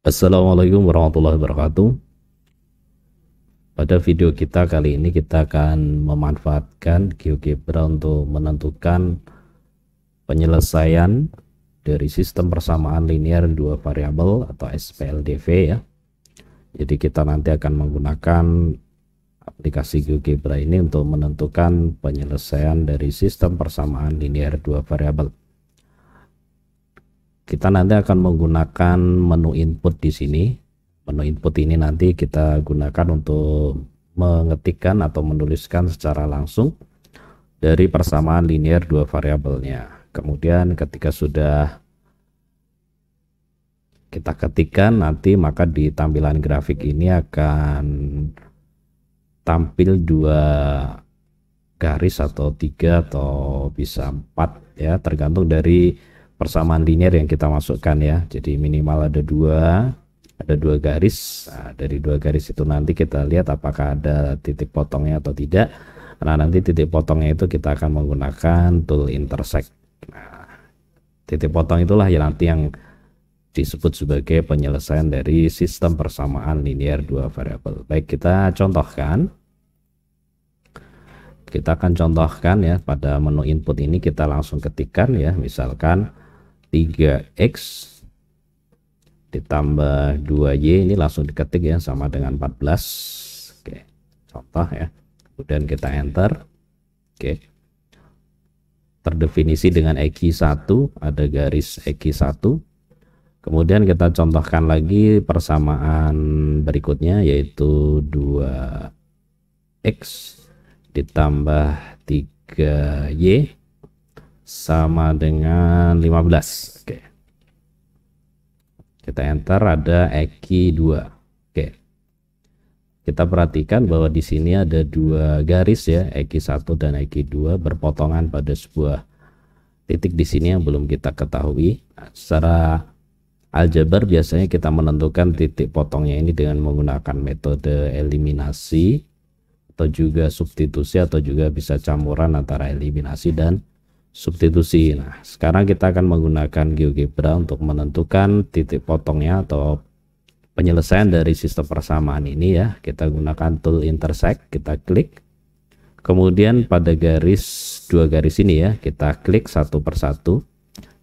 Assalamualaikum warahmatullahi wabarakatuh. Pada video kita kali ini kita akan memanfaatkan GeoGebra untuk menentukan penyelesaian dari sistem persamaan linear dua variabel atau SPLDV ya. Jadi kita nanti akan menggunakan aplikasi GeoGebra ini untuk menentukan penyelesaian dari sistem persamaan linear dua variabel kita nanti akan menggunakan menu input di sini. Menu input ini nanti kita gunakan untuk mengetikkan atau menuliskan secara langsung dari persamaan linear dua variabelnya. Kemudian ketika sudah kita ketikkan nanti maka di tampilan grafik ini akan tampil dua garis atau tiga atau bisa empat ya tergantung dari persamaan linear yang kita masukkan ya. Jadi minimal ada dua, ada dua garis. Nah, dari dua garis itu nanti kita lihat apakah ada titik potongnya atau tidak. Nah nanti titik potongnya itu kita akan menggunakan tool intersect. Nah, titik potong itulah yang nanti yang disebut sebagai penyelesaian dari sistem persamaan linear dua variabel. Baik, kita contohkan. Kita akan contohkan ya pada menu input ini kita langsung ketikkan ya, misalkan 3X ditambah 2Y ini langsung diketik ya sama dengan 14 oke contoh ya kemudian kita enter oke terdefinisi dengan x 1 ada garis x 1 kemudian kita contohkan lagi persamaan berikutnya yaitu 2X ditambah 3Y sama dengan 15 oke kita enter ada eki 2 oke kita perhatikan bahwa di sini ada dua garis ya eki 1 dan eki 2 berpotongan pada sebuah titik di sini yang belum kita ketahui nah, secara aljabar biasanya kita menentukan titik potongnya ini dengan menggunakan metode eliminasi atau juga substitusi atau juga bisa campuran antara eliminasi dan substitusi. Nah, sekarang kita akan menggunakan GeoGebra untuk menentukan titik potongnya atau penyelesaian dari sistem persamaan ini ya. Kita gunakan tool intersect, kita klik. Kemudian pada garis dua garis ini ya, kita klik satu persatu.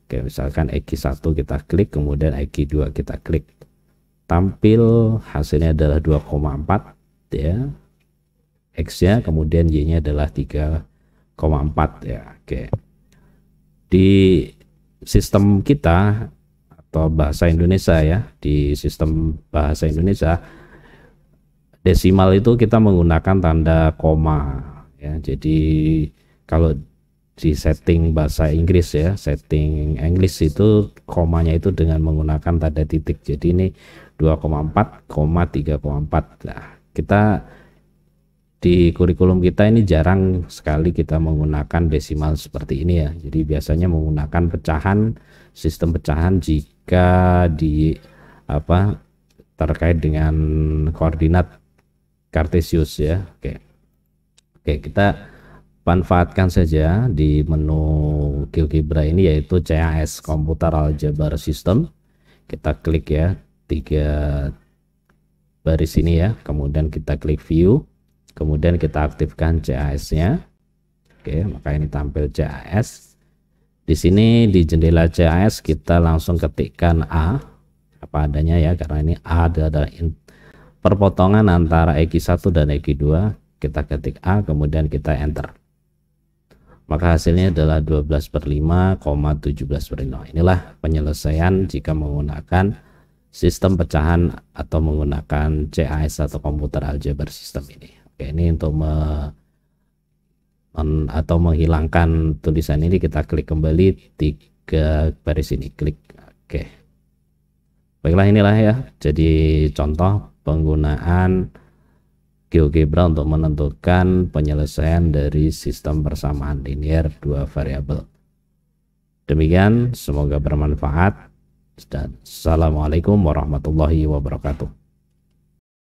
Oke, misalkan X1 e kita klik, kemudian X2 e kita klik. Tampil hasilnya adalah 2,4 ya. X-nya kemudian Y-nya adalah 3,4 ya. Oke di sistem kita atau bahasa Indonesia ya di sistem bahasa Indonesia desimal itu kita menggunakan tanda koma ya jadi kalau di setting bahasa Inggris ya setting English itu komanya itu dengan menggunakan tanda titik jadi ini 2,4 koma 3,4 nah kita di kurikulum kita ini jarang sekali kita menggunakan desimal seperti ini ya. Jadi biasanya menggunakan pecahan sistem pecahan jika di apa terkait dengan koordinat kartesius ya. Oke. Oke, kita manfaatkan saja di menu GeoGebra ini yaitu CAS Komputer Aljabar System. Kita klik ya tiga baris ini ya, kemudian kita klik view kemudian kita aktifkan CAS-nya. Oke, maka ini tampil CAS. Di sini di jendela CAS kita langsung ketikkan A apa adanya ya karena ini A adalah perpotongan antara EQ1 dan EQ2. Kita ketik A kemudian kita enter. Maka hasilnya adalah 12 per 5, 17 per 0. Inilah penyelesaian jika menggunakan sistem pecahan atau menggunakan CAS atau komputer algebra sistem ini. Oke, ini untuk me atau menghilangkan tulisan ini kita klik kembali tiga baris ini klik. Oke. Baiklah inilah ya. Jadi contoh penggunaan GeoGebra untuk menentukan penyelesaian dari sistem persamaan linear dua variabel. Demikian, semoga bermanfaat. Dan assalamualaikum warahmatullahi wabarakatuh.